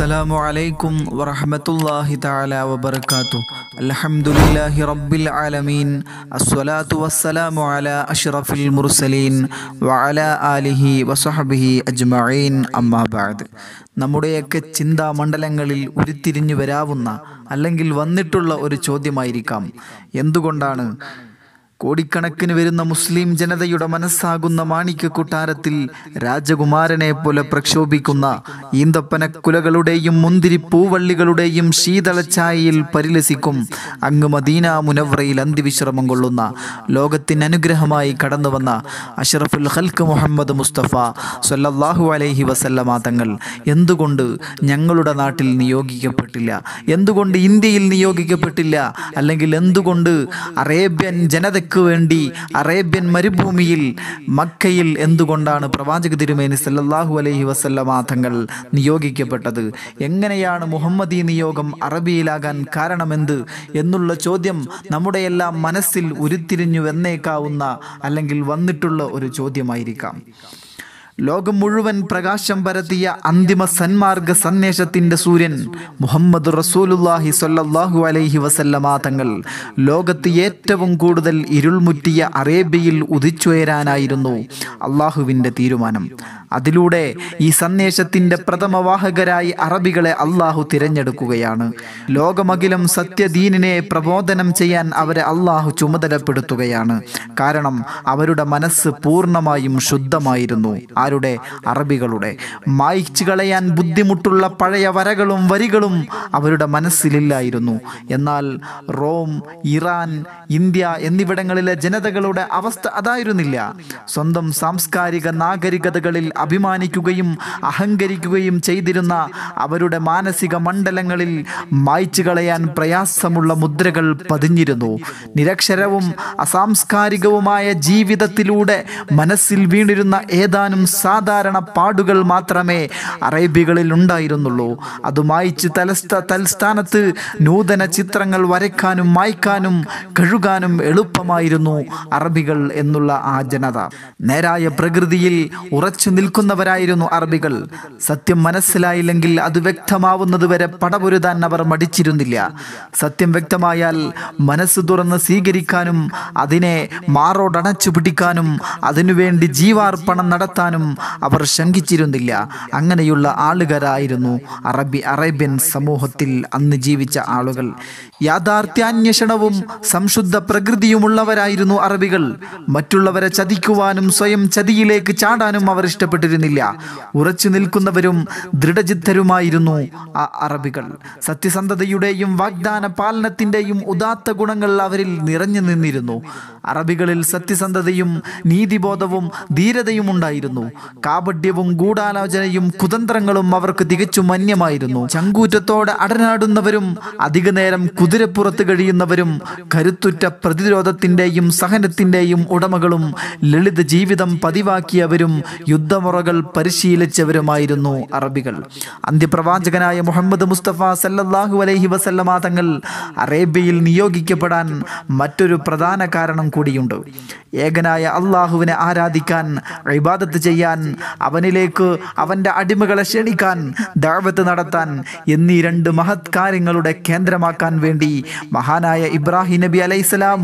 അസ്സലാമു അലൈക്കും വറഹമത്തുല്ലാഹി തആല വബറകാതു അൽഹംദുലില്ലാഹി റബ്ബിൽ ആലമീൻ അസ്സലാത്തു വസ്സലാമു അലാ അഷ്റഫിൽ മുർസലീൻ വഅലാ ആലിഹി വസഹബിഹി അജ്മഈൻ അമ്മാ ബഅദ് നമ്മുടെയൊക്കെ ചിന്താ മണ്ഡലങ്ങളിൽ ഉരുത്തിരിഞ്ഞു വരാവുന്ന അല്ലെങ്കിൽ വന്നിട്ടുള്ള ഒരു ചോദ്യമായിരിക്കാം എന്തുകൊണ്ടാണ് കോടിക്കണക്കിന് വരുന്ന മുസ്ലിം ജനതയുടെ മനസ്സാകുന്ന മാണിക്യ കൊട്ടാരത്തിൽ രാജകുമാരനെ പോലെ പ്രക്ഷോഭിക്കുന്ന ഈന്തപ്പനക്കുലകളുടെയും മുന്തിരി പൂവള്ളികളുടെയും ശീതളച്ചായയിൽ പരിലസിക്കും അങ്ങ് മദീന മുനവ്രയിൽ അന്തിവിശ്രമം കൊള്ളുന്ന ലോകത്തിന് അനുഗ്രഹമായി കടന്നുവന്ന അഷറഫുൽ ഹൽക്ക് മുഹമ്മദ് മുസ്തഫ സൊല്ലാഹു അലൈഹി വസല്ലമാ തങ്ങൾ എന്തുകൊണ്ട് ഞങ്ങളുടെ നാട്ടിൽ നിയോഗിക്കപ്പെട്ടില്ല എന്തുകൊണ്ട് ഇന്ത്യയിൽ നിയോഗിക്കപ്പെട്ടില്ല അല്ലെങ്കിൽ എന്തുകൊണ്ട് അറേബ്യൻ ജനതയ്ക്ക് അവർക്ക് വേണ്ടി അറേബ്യൻ മരുഭൂമിയിൽ മക്കയിൽ എന്തുകൊണ്ടാണ് പ്രവാചക തിരുമേനി സല്ലാഹു അലൈഹി വസല്ലമ തങ്ങൾ നിയോഗിക്കപ്പെട്ടത് എങ്ങനെയാണ് മുഹമ്മദി നിയോഗം അറബിയിലാകാൻ കാരണമെന്ത് എന്നുള്ള ചോദ്യം നമ്മുടെ എല്ലാം മനസ്സിൽ ഉരുത്തിരിഞ്ഞു വന്നേക്കാവുന്ന അല്ലെങ്കിൽ വന്നിട്ടുള്ള ഒരു ചോദ്യമായിരിക്കാം ലോകം മുഴുവൻ പ്രകാശം പരത്തിയ അന്തിമ സന്മാർഗ സന്ദേശത്തിന്റെ സൂര്യൻ മുഹമ്മദ് റസൂലുല്ലാഹി സൊല്ലാഹു അലൈഹി വസല്ലമാ തങ്ങൾ ലോകത്ത് ഏറ്റവും കൂടുതൽ ഇരുൾമുറ്റിയ അറേബ്യയിൽ ഉദിച്ചുയരാനായിരുന്നു അള്ളാഹുവിൻ്റെ തീരുമാനം അതിലൂടെ ഈ സന്ദേശത്തിന്റെ പ്രഥമവാഹകരായി അറബികളെ അള്ളാഹു തിരഞ്ഞെടുക്കുകയാണ് ലോകമകിലും സത്യദീനിനെ പ്രബോധനം ചെയ്യാൻ അവരെ അള്ളാഹു ചുമതലപ്പെടുത്തുകയാണ് കാരണം അവരുടെ മനസ്സ് പൂർണ്ണമായും ശുദ്ധമായിരുന്നു ആരുടെ അറബികളുടെ മായിച്ചു കളയാൻ ബുദ്ധിമുട്ടുള്ള പഴയ വരകളും വരികളും അവരുടെ മനസ്സിലില്ലായിരുന്നു എന്നാൽ റോം ഇറാൻ ഇന്ത്യ എന്നിവിടങ്ങളിലെ ജനതകളുടെ അവസ്ഥ അതായിരുന്നില്ല സ്വന്തം സാംസ്കാരിക നാഗരികതകളിൽ അഭിമാനിക്കുകയും അഹങ്കരിക്കുകയും ചെയ്തിരുന്ന അവരുടെ മാനസിക മണ്ഡലങ്ങളിൽ മായ്ച്ചു കളയാൻ പ്രയാസമുള്ള മുദ്രകൾ പതിഞ്ഞിരുന്നു നിരക്ഷരവും അസാംസ്കാരികവുമായ ജീവിതത്തിലൂടെ മനസ്സിൽ വീണിരുന്ന ഏതാനും സാധാരണ പാടുകൾ മാത്രമേ അറേബ്യകളിൽ ഉണ്ടായിരുന്നുള്ളൂ അത് മായ്ച്ച് തലസ്ഥ തൽസ്ഥാനത്ത് നൂതന ചിത്രങ്ങൾ വരയ്ക്കാനും മായ്ക്കാനും കഴുകാനും എളുപ്പമായിരുന്നു അറബികൾ എന്നുള്ള ആ ജനത നേരായ പ്രകൃതിയിൽ ഉറച്ചു നിൽക്കുന്നവരായിരുന്നു അറബികൾ സത്യം മനസ്സിലായില്ലെങ്കിൽ അത് വ്യക്തമാവുന്നത് വരെ പടപൊരുതാൻ അവർ മടിച്ചിരുന്നില്ല സത്യം വ്യക്തമായാൽ മനസ്സ് തുറന്ന് സ്വീകരിക്കാനും അതിനെ മാറോടണച്ചു പിടിക്കാനും അതിനുവേണ്ടി ജീവാർപ്പണം നടത്താനും അവർ ശങ്കിച്ചിരുന്നില്ല അങ്ങനെയുള്ള ആളുകരായിരുന്നു അറബി അറേബ്യൻ സമൂഹത്തിൽ അന്ന് ജീവിച്ച ആളുകൾ യാഥാർത്ഥ്യാന്വേഷണവും സംശുദ്ധ പ്രകൃതിയുമുള്ളവരായിരുന്നു അറബികൾ മറ്റുള്ളവരെ ചതിക്കുവാനും സ്വയം ചതിയിലേക്ക് ചാടാനും അവർ ഇഷ്ടപ്പെട്ടു ഇടപെട്ടിരുന്നില്ല ഉറച്ചു നിൽക്കുന്നവരും ദൃഢചിദ്ധരുമായിരുന്നു ആ അറബികൾ സത്യസന്ധതയുടെയും വാഗ്ദാന പാലനത്തിൻ്റെയും ഉദാത്ത ഗുണങ്ങൾ അവരിൽ നിറഞ്ഞു നിന്നിരുന്നു അറബികളിൽ സത്യസന്ധതയും നീതിബോധവും ധീരതയും ഉണ്ടായിരുന്നു കാപഡ്യവും ഗൂഢാലോചനയും കുതന്ത്രങ്ങളും അവർക്ക് തികച്ചു മന്യമായിരുന്നു ചങ്കൂറ്റത്തോടെ അടനാടുന്നവരും അധികനേരം കുതിരപ്പുറത്ത് കഴിയുന്നവരും കരുത്തുറ്റ പ്രതിരോധത്തിൻ്റെയും സഹനത്തിൻ്റെയും ഉടമകളും ലളിത ജീവിതം പതിവാക്കിയവരും യുദ്ധം തലമുറകൾ പരിശീലിച്ചവരുമായിരുന്നു അറബികൾ അന്ത്യപ്രവാചകനായ മുഹമ്മദ് മുസ്തഫ സല്ലല്ലാഹു അലൈഹി വസല്ലമ തങ്ങൾ അറേബ്യയിൽ നിയോഗിക്കപ്പെടാൻ മറ്റൊരു പ്രധാന കാരണം കൂടിയുണ്ട് ഏകനായ അള്ളാഹുവിനെ ആരാധിക്കാൻ ഇബാദത്ത് ചെയ്യാൻ അവനിലേക്ക് അവൻ്റെ അടിമകളെ ക്ഷണിക്കാൻ ദാവത്ത് നടത്താൻ എന്നീ രണ്ട് മഹത് കാര്യങ്ങളുടെ കേന്ദ്രമാക്കാൻ വേണ്ടി മഹാനായ ഇബ്രാഹിം നബി അലൈഹിസ്സലാം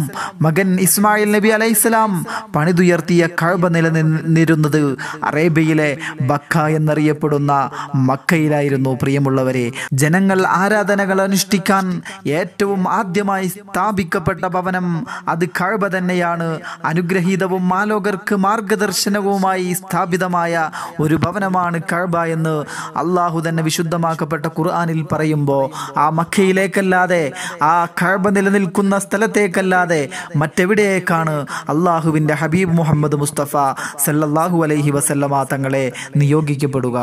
മകൻ ഇസ്മായിൽ നബി അലൈഹിസ്സലാം പണിതുയർത്തിയ കഴബ നിലനിന്നിരുന്നത് അറേബ്യ അറേബ്യയിലെ ബക്ക എന്നറിയപ്പെടുന്ന മക്കയിലായിരുന്നു പ്രിയമുള്ളവരെ ജനങ്ങൾ ആരാധനകൾ അനുഷ്ഠിക്കാൻ ഏറ്റവും ആദ്യമായി സ്ഥാപിക്കപ്പെട്ട ഭവനം അത് കഴബ തന്നെയാണ് അനുഗ്രഹീതവും മാലോകർക്ക് മാർഗദർശനവുമായി സ്ഥാപിതമായ ഒരു ഭവനമാണ് കഴബ എന്ന് അള്ളാഹു തന്നെ വിശുദ്ധമാക്കപ്പെട്ട ഖുർആാനിൽ പറയുമ്പോൾ ആ മക്കയിലേക്കല്ലാതെ ആ കഴബ നിലനിൽക്കുന്ന സ്ഥലത്തേക്കല്ലാതെ മറ്റെവിടേക്കാണ് അള്ളാഹുവിൻ്റെ ഹബീബ് മുഹമ്മദ് മുസ്തഫ സല്ലല്ലാഹു അലൈഹി വസല്ലമ തങ്ങളെ നിയോഗിക്കപ്പെടുക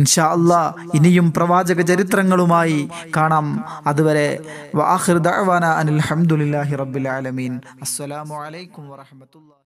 ഇൻഷാ അല്ലാ ഇനിയും പ്രവാചക ചരിത്രങ്ങളുമായി കാണാം അതുവരെ വാഹിർ ദഅവാന അനിൽ ഹംദുലില്ലാഹി റബ്ബിൽ ആലമീൻ അസ്സലാമു അലൈക്കും വറഹ്മത്തുള്ളാഹി